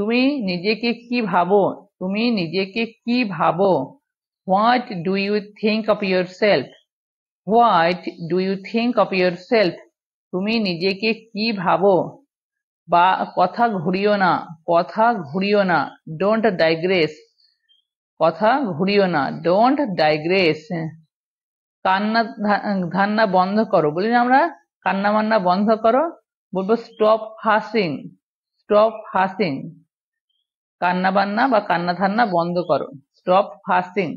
তুমি নিজেকে কি ভাবো তুমি নিজেকে কি ভাবো what do you think of yourself what do you think of yourself তুমি নিজেকে কি ভাবো বা কথা ঘুরিও না কথা ঘুরিও না ডোন্ট ডাইগ্রেস কথা ঘুরিও না ডোন্ট ডাইগ্রেস কান্না ধান্না বন্ধ করো বলি না আমরা কান্না মান্না বন্ধ করো বলবো স্টপ হাসিং স্টপ হাসিং কান্নাবান্না বা কান্নাধান্না বন্ধ করো স্টপ ফাস্টিং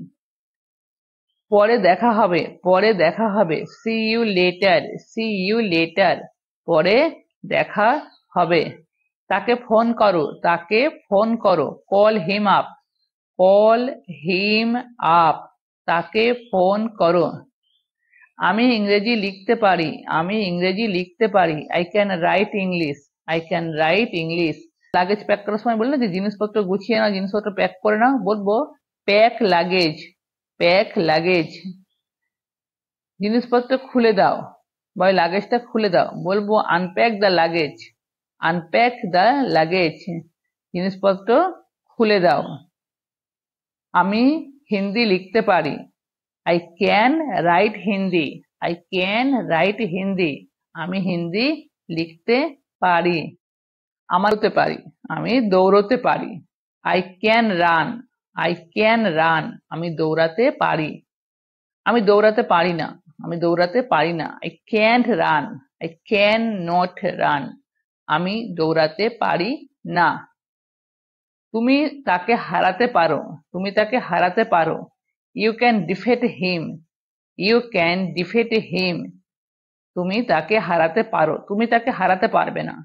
পরে দেখা হবে পরে দেখা হবে see you later see you later পরে দেখা হবে তাকে ফোন করো তাকে ফোন করো call him up call him up তাকে ফোন করো আমি ইংরেজি লিখতে পারি আমি ইংরেজি লিখতে পারি I can write English I can write English luggage pack করার সময় বললে যে জিনিসপত্র গুছিয়ে নাও জিনিসপত্র প্যাক করে নাও বলবো প্যাক লাগেজ প্যাক লাগেজ জিনিসপত্র খুলে দাও বা লাগেজটা খুলে দাও বলবো unpack the luggage unpack the luggage জিনিসপত্র খুলে দাও আমি হিন্দি লিখতে পারি I can write Hindi I can write Hindi আমি হিন্দি লিখতে পারি আমারতে পারি আমি দৌড়তে পারি I can run I can run আমি দৌড়াতে পারি আমি দৌড়াতে পারি না আমি দৌড়াতে পারি না I can't run I can not run আমি দৌড়াতে পারি না তুমি তাকে হারাতে পারো তুমি তাকে হারাতে পারো you can defeat him you can defeat him তুমি তাকে হারাতে পারো তুমি তাকে হারাতে পারবে না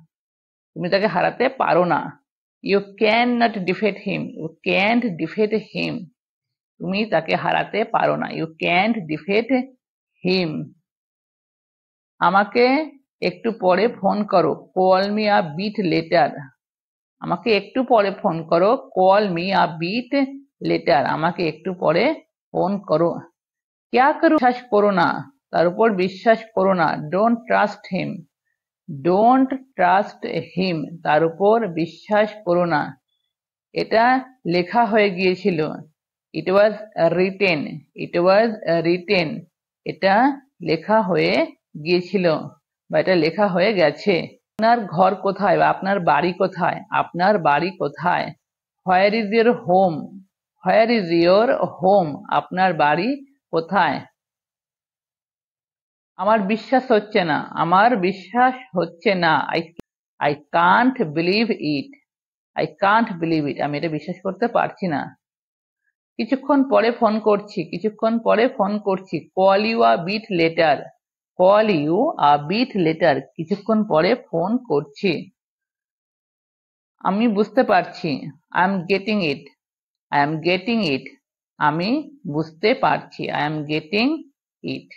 তুমি তাকে হারাতে পারো না you can not defeat him you can't defeat him তুমি তাকে হারাতে পারো না ইউ ক্যান্ট ডিফেট হিম আমাকে একটু পরে ফোন করো call me a bit later আমাকে একটু পরে ফোন করো call me a bit later আমাকে একটু পরে ফোন করো ক্যা করো বিশ্বাস করো না তার উপর বিশ্বাস করো না don't trust him don't trust him তার উপর বিশ্বাস করো না এটা লেখা হয়ে গিয়েছিল ইট was written it was written এটা লেখা হয়ে গিয়েছিল বা এটা লেখা হয়ে গেছে আপনার ঘর কোথায় বা আপনার বাড়ি কোথায় আপনার বাড়ি কোথায় where is your home where is your home আপনার বাড়ি কোথায় আমার বিশ্বাস হচ্ছে না আমার বিশ্বাস হচ্ছে না I I can't believe it I can't believe it আমি এটা বিশ্বাস করতে পারছি না কিছুক্ষণ পরে ফোন করছি কিছুক্ষণ পরে ফোন করছি call you a bit later call you a bit later কিছুক্ষণ পরে ফোন করছি আমি বুঝতে পারছি I am getting it I am getting it আমি বুঝতে পারছি আই এম গেটিং ইট